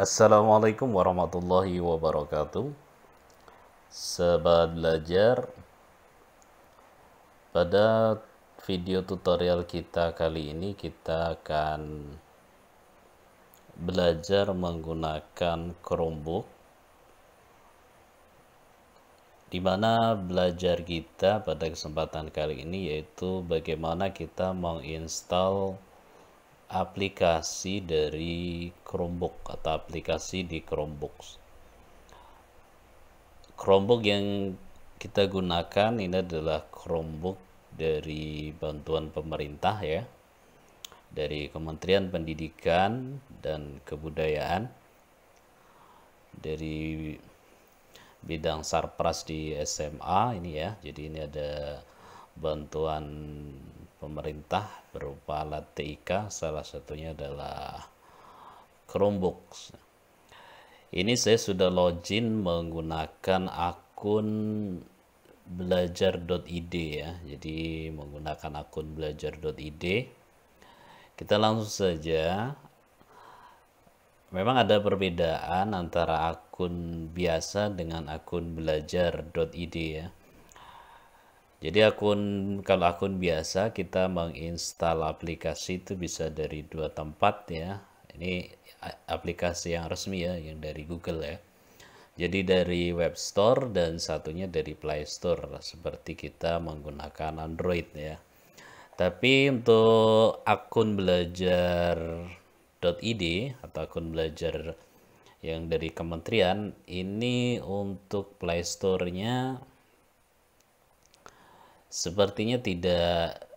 Assalamualaikum warahmatullahi wabarakatuh Sahabat belajar Pada video tutorial kita kali ini kita akan belajar menggunakan Chromebook di mana belajar kita pada kesempatan kali ini yaitu bagaimana kita menginstal aplikasi dari Chromebook atau aplikasi di Chromebook. Chromebook yang kita gunakan ini adalah Chromebook dari bantuan pemerintah ya dari Kementerian Pendidikan dan Kebudayaan dari bidang sarpras di SMA ini ya jadi ini ada bantuan pemerintah berupa alat TIK salah satunya adalah Chromebooks ini saya sudah login menggunakan akun belajar.id ya jadi menggunakan akun belajar.id kita langsung saja memang ada perbedaan antara akun biasa dengan akun belajar.id ya jadi akun kalau akun biasa kita menginstal aplikasi itu bisa dari dua tempat ya. Ini aplikasi yang resmi ya, yang dari Google ya. Jadi dari Web Store dan satunya dari Play Store seperti kita menggunakan Android ya. Tapi untuk akun belajar.id atau akun belajar yang dari kementerian ini untuk Play Store-nya sepertinya tidak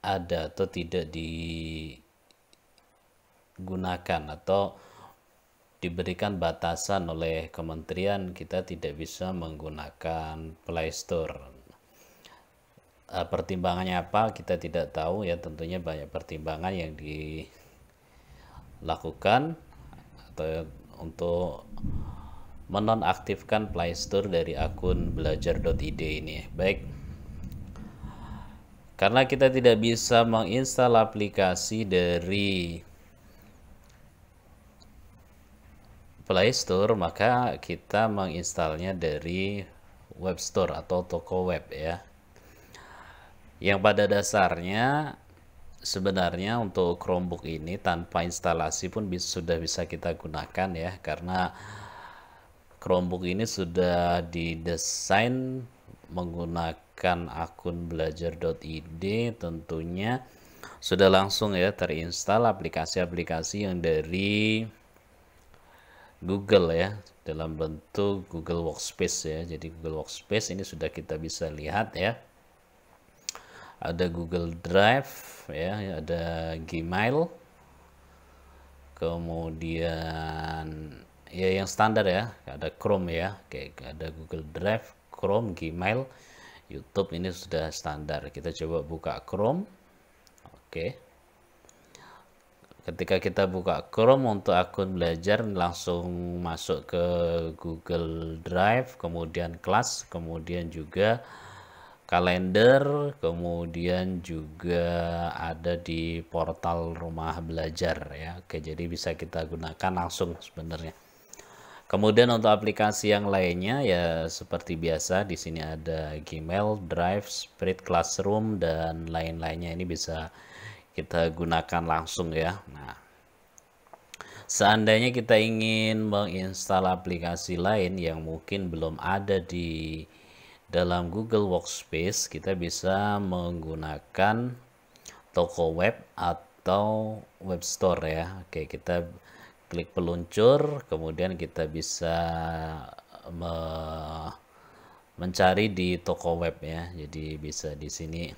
ada atau tidak digunakan atau diberikan batasan oleh kementerian kita tidak bisa menggunakan Play Store. Eh, pertimbangannya apa kita tidak tahu ya tentunya banyak pertimbangan yang dilakukan atau untuk menonaktifkan Play Store dari akun belajar.id ini. Baik, karena kita tidak bisa menginstal aplikasi dari Play Store maka kita menginstalnya dari web store atau toko web ya yang pada dasarnya sebenarnya untuk Chromebook ini tanpa instalasi pun bisa, sudah bisa kita gunakan ya karena Chromebook ini sudah didesain menggunakan akun belajar.id tentunya sudah langsung ya terinstall aplikasi-aplikasi yang dari Google ya dalam bentuk Google Workspace ya. Jadi Google Workspace ini sudah kita bisa lihat ya. Ada Google Drive ya, ada Gmail. Kemudian ya yang standar ya, ada Chrome ya, kayak ada Google Drive, Chrome, Gmail, YouTube ini sudah standar. Kita coba buka Chrome. Oke. Ketika kita buka Chrome untuk akun belajar langsung masuk ke Google Drive, kemudian kelas, kemudian juga kalender, kemudian juga ada di portal rumah belajar ya. Oke, jadi bisa kita gunakan langsung sebenarnya. Kemudian untuk aplikasi yang lainnya ya seperti biasa di sini ada Gmail, Drive, Spirit Classroom dan lain-lainnya ini bisa kita gunakan langsung ya. Nah, seandainya kita ingin menginstal aplikasi lain yang mungkin belum ada di dalam Google Workspace, kita bisa menggunakan toko web atau web store ya. Oke, kita klik peluncur kemudian kita bisa me mencari di toko web ya jadi bisa di sini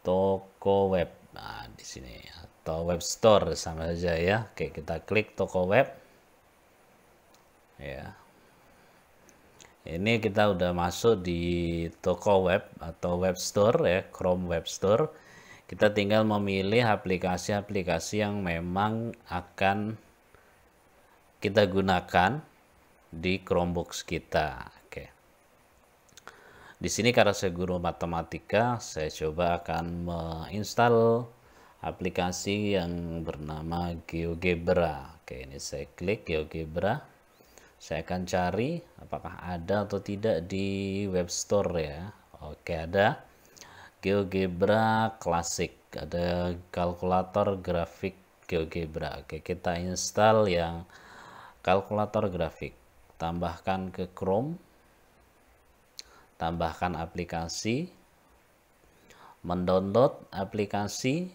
toko web nah, di sini atau web store sama saja ya oke kita klik toko web ya ini kita udah masuk di toko web atau web store ya Chrome web store kita tinggal memilih aplikasi-aplikasi yang memang akan kita gunakan di Chromebox kita. Oke. Di sini karena saya guru matematika, saya coba akan menginstal aplikasi yang bernama GeoGebra. Oke, ini saya klik GeoGebra. Saya akan cari apakah ada atau tidak di Web Store ya. Oke, ada. GeoGebra klasik ada kalkulator grafik GeoGebra oke kita install yang kalkulator grafik tambahkan ke Chrome tambahkan aplikasi mendownload aplikasi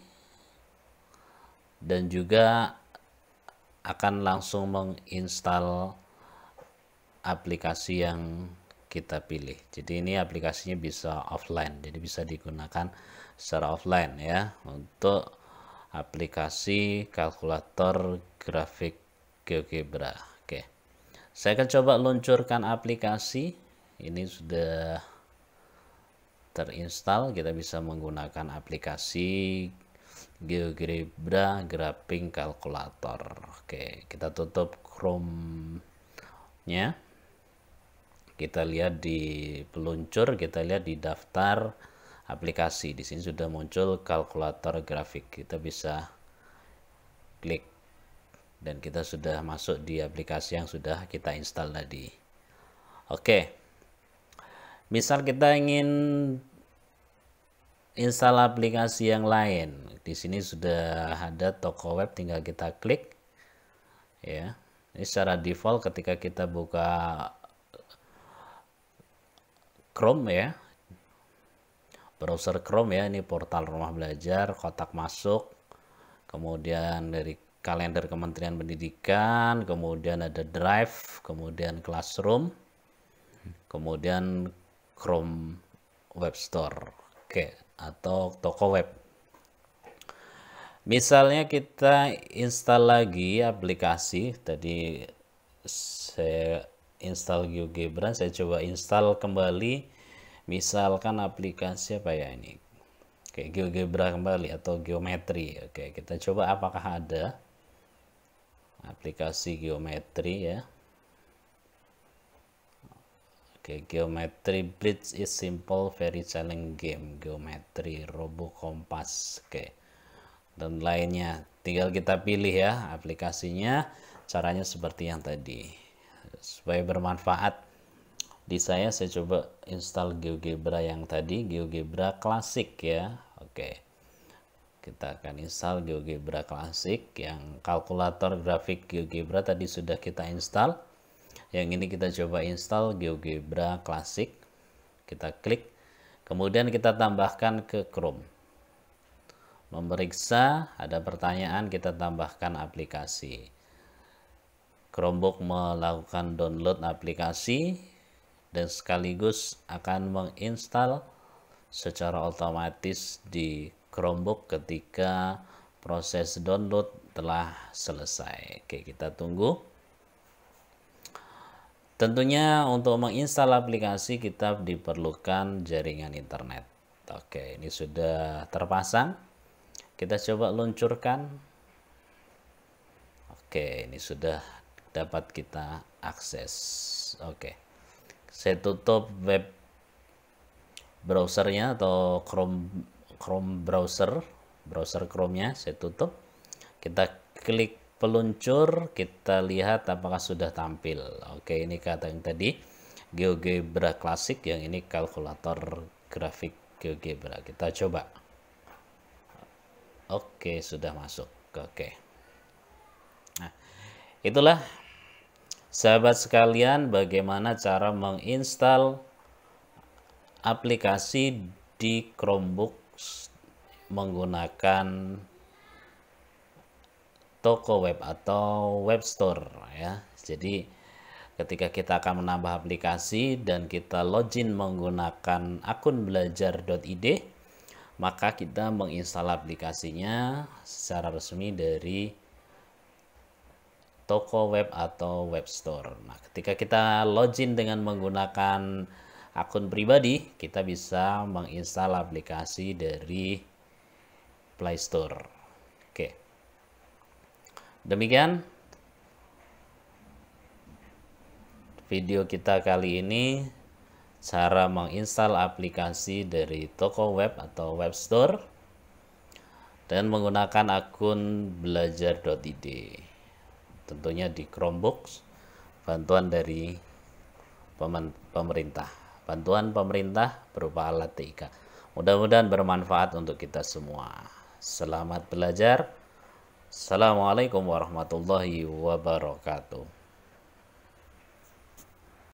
dan juga akan langsung menginstal aplikasi yang kita pilih. Jadi ini aplikasinya bisa offline, jadi bisa digunakan secara offline ya untuk aplikasi kalkulator grafik GeoGebra. Oke. Saya akan coba luncurkan aplikasi. Ini sudah terinstall, kita bisa menggunakan aplikasi GeoGebra Graphing kalkulator Oke, kita tutup Chrome-nya. Kita lihat di peluncur, kita lihat di daftar aplikasi. Di sini sudah muncul kalkulator grafik. Kita bisa klik dan kita sudah masuk di aplikasi yang sudah kita install tadi. Oke. Misal kita ingin install aplikasi yang lain. Di sini sudah ada toko web, tinggal kita klik. Ya, ini secara default ketika kita buka Chrome ya. Browser Chrome ya, ini portal rumah belajar, kotak masuk. Kemudian dari kalender Kementerian Pendidikan, kemudian ada Drive, kemudian Classroom, kemudian Chrome Web Store. Oke, atau toko web. Misalnya kita install lagi aplikasi tadi saya install GeoGebra saya coba install kembali misalkan aplikasi apa ya ini oke GeoGebra kembali atau geometri oke kita coba apakah ada aplikasi geometri ya Oke, Geometri bridge is simple, very challenging game. Geometri Robo Kompas. Oke. Dan lainnya. Tinggal kita pilih ya aplikasinya. Caranya seperti yang tadi supaya bermanfaat di saya saya coba install GeoGebra yang tadi GeoGebra klasik ya oke kita akan install GeoGebra klasik yang kalkulator grafik GeoGebra tadi sudah kita install yang ini kita coba install GeoGebra klasik kita klik kemudian kita tambahkan ke Chrome memeriksa ada pertanyaan kita tambahkan aplikasi Chromebook melakukan download aplikasi dan sekaligus akan menginstal secara otomatis di Chromebook ketika proses download telah selesai. Oke, kita tunggu. Tentunya untuk menginstal aplikasi kita diperlukan jaringan internet. Oke, ini sudah terpasang. Kita coba luncurkan. Oke, ini sudah dapat kita akses oke okay. saya tutup web browsernya atau Chrome Chrome browser browser Chrome-nya saya tutup kita klik peluncur kita lihat apakah sudah tampil oke okay, ini kata yang tadi GeoGebra klasik yang ini kalkulator grafik GeoGebra kita coba oke okay, sudah masuk oke okay. nah itulah Sahabat sekalian, bagaimana cara menginstal aplikasi di Chromebook menggunakan toko web atau web store ya. Jadi ketika kita akan menambah aplikasi dan kita login menggunakan akun belajar.id maka kita menginstal aplikasinya secara resmi dari toko web atau web store. Nah, ketika kita login dengan menggunakan akun pribadi, kita bisa menginstal aplikasi dari Play Store. Oke. Demikian video kita kali ini cara menginstal aplikasi dari toko web atau web store dan menggunakan akun belajar.id tentunya di Chromebooks bantuan dari pemerintah bantuan pemerintah berupa alat TIK mudah-mudahan bermanfaat untuk kita semua selamat belajar Assalamualaikum warahmatullahi wabarakatuh